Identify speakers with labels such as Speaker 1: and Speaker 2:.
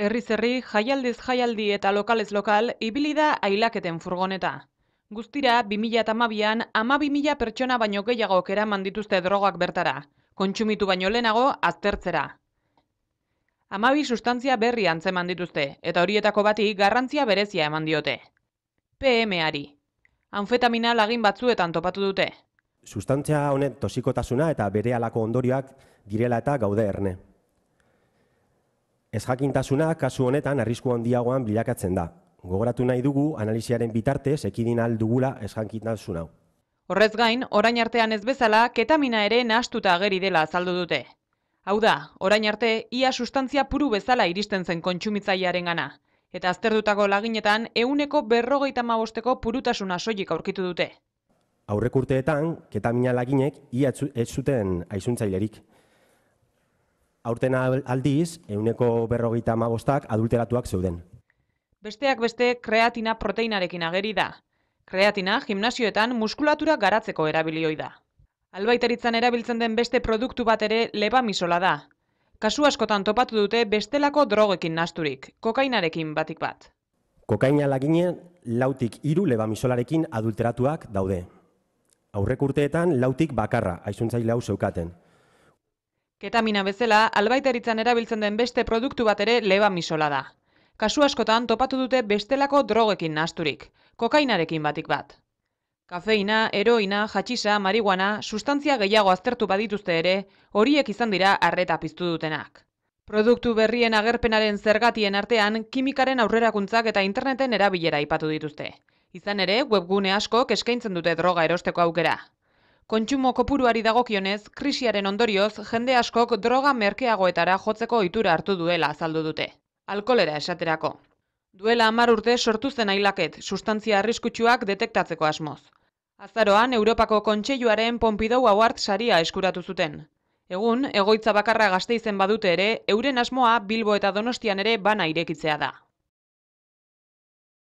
Speaker 1: herri zerri, jaialdiz jaialdi eta lokalez lokal, ibili da ailaketen furgoneta. Guztira, 2008an, ama 2000 pertsona baino gehiago kera mandituzte drogak bertara, kontsumitu baino lehenago, aztertzera. Amabi sustantzia berri antze dituzte, eta horietako bati garrantzia berezia eman diote. PM-ari. Anfetamina lagin batzuetan topatu dute.
Speaker 2: Sustantzia honet tosikotasuna eta bere alako ondorioak direla eta gaude erne. Ez jakintasuna, kasu honetan, arrisku handiagoan bilakatzen da. Gogoratu nahi dugu, analiziaren bitartez, ekidin dugula ez jakintasuna. hau.
Speaker 1: Horrez gain, orain artean ez bezala, ketamina ere nahastuta ageri dela azaldu dute. Hau da, orain arte, ia sustantzia puru bezala iristen zen kontsumitzaiaren gana. Eta azterdutako laginetan, euneko berrogeita mabosteko purutasuna soilik aurkitu dute.
Speaker 2: Aurrek urteetan, ketamina laginek ia ez zuten aizuntzailerik aurten aldiz, euneko berrogeita amabostak adulteratuak zeuden.
Speaker 1: Besteak beste, kreatina proteinarekin ageri da. Kreatina, gimnasioetan muskulatura garatzeko erabilioi da. Albaiteritzen erabiltzen den beste produktu bat ere leba misola da. Kasu askotan topatu dute bestelako drogekin nasturik, kokainarekin batik bat.
Speaker 2: Kokaina lagine, lautik iru leba adulteratuak daude. Aurrek urteetan, lautik bakarra, aizuntzaile hau zeukaten.
Speaker 1: Ketamina bezala, albaiteritzan erabiltzen den beste produktu bat ere leba misola da. Kasu askotan topatu dute bestelako drogekin nasturik, kokainarekin batik bat. Kafeina, eroina, jatxisa, marihuana, sustantzia gehiago aztertu badituzte ere, horiek izan dira arreta piztu dutenak. Produktu berrien agerpenaren zergatien artean, kimikaren aurrerakuntzak eta interneten erabilera aipatu dituzte. Izan ere, webgune asko eskaintzen dute droga erosteko aukera. Kontsumo kopuruari dagokionez, krisiaren ondorioz, jende askok droga merkeagoetara jotzeko ohitura hartu duela azaldu dute. Alkolera esaterako. Duela hamar urte sortu zen ailaket, sustantzia arriskutsuak detektatzeko asmoz. Azaroan, Europako kontseiluaren Pompidou Award saria eskuratu zuten. Egun, egoitza bakarra gazte izen badute ere, euren asmoa Bilbo eta Donostian ere bana irekitzea da.